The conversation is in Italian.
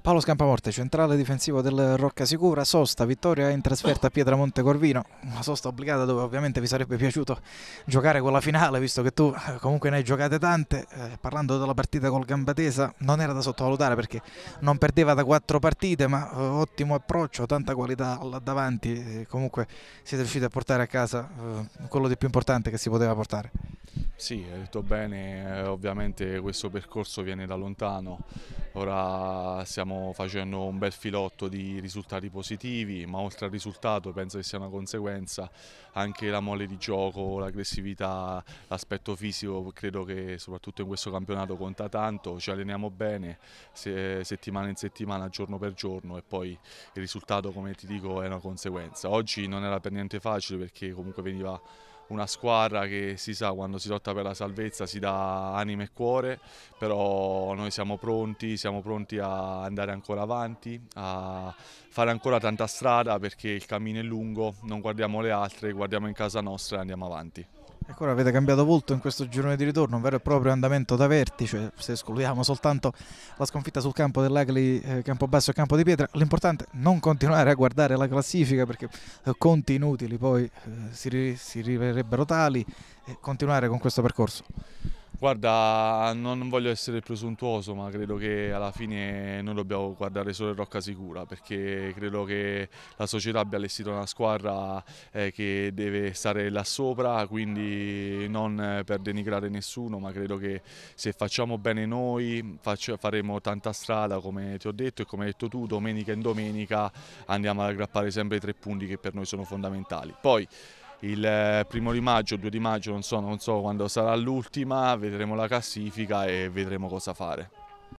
Paolo Scampamorte, centrale difensivo del Rocca Sicura, sosta, vittoria in trasferta a Pietramonte Corvino, una sosta obbligata dove ovviamente vi sarebbe piaciuto giocare quella finale, visto che tu eh, comunque ne hai giocate tante, eh, parlando della partita col Gambatesa non era da sottovalutare perché non perdeva da quattro partite, ma eh, ottimo approccio, tanta qualità là davanti, eh, comunque siete riusciti a portare a casa eh, quello di più importante che si poteva portare. Sì, hai detto bene, eh, ovviamente questo percorso viene da lontano, ora stiamo facendo un bel filotto di risultati positivi, ma oltre al risultato penso che sia una conseguenza anche la mole di gioco, l'aggressività, l'aspetto fisico, credo che soprattutto in questo campionato conta tanto, ci alleniamo bene settimana in settimana, giorno per giorno e poi il risultato come ti dico è una conseguenza. Oggi non era per niente facile perché comunque veniva una squadra che si sa quando si lotta per la salvezza si dà anima e cuore, però noi siamo pronti, siamo pronti a andare ancora avanti, a fare ancora tanta strada perché il cammino è lungo, non guardiamo le altre, guardiamo in casa nostra e andiamo avanti. Ecco avete cambiato volto in questo girone di ritorno, un vero e proprio andamento da vertice, cioè, se escludiamo soltanto la sconfitta sul campo dell'Agli, eh, Campobasso e Campo di Pietra, l'importante è non continuare a guardare la classifica perché eh, conti inutili poi eh, si, si rivelerebbero tali e continuare con questo percorso. Guarda, non voglio essere presuntuoso, ma credo che alla fine noi dobbiamo guardare solo in rocca sicura, perché credo che la società abbia allestito una squadra eh, che deve stare là sopra, quindi non per denigrare nessuno, ma credo che se facciamo bene noi faremo tanta strada, come ti ho detto e come hai detto tu, domenica in domenica andiamo ad aggrappare sempre i tre punti che per noi sono fondamentali. Poi, il eh, primo di maggio, il 2 di maggio, non so, non so quando sarà l'ultima, vedremo la classifica e vedremo cosa fare.